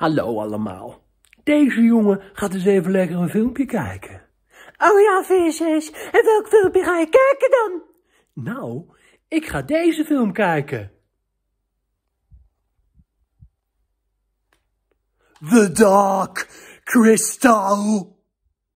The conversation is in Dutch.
Hallo allemaal. Deze jongen gaat eens even lekker een filmpje kijken. Oh ja, visjes. En welk filmpje ga je kijken dan? Nou, ik ga deze film kijken. The Dark Crystal.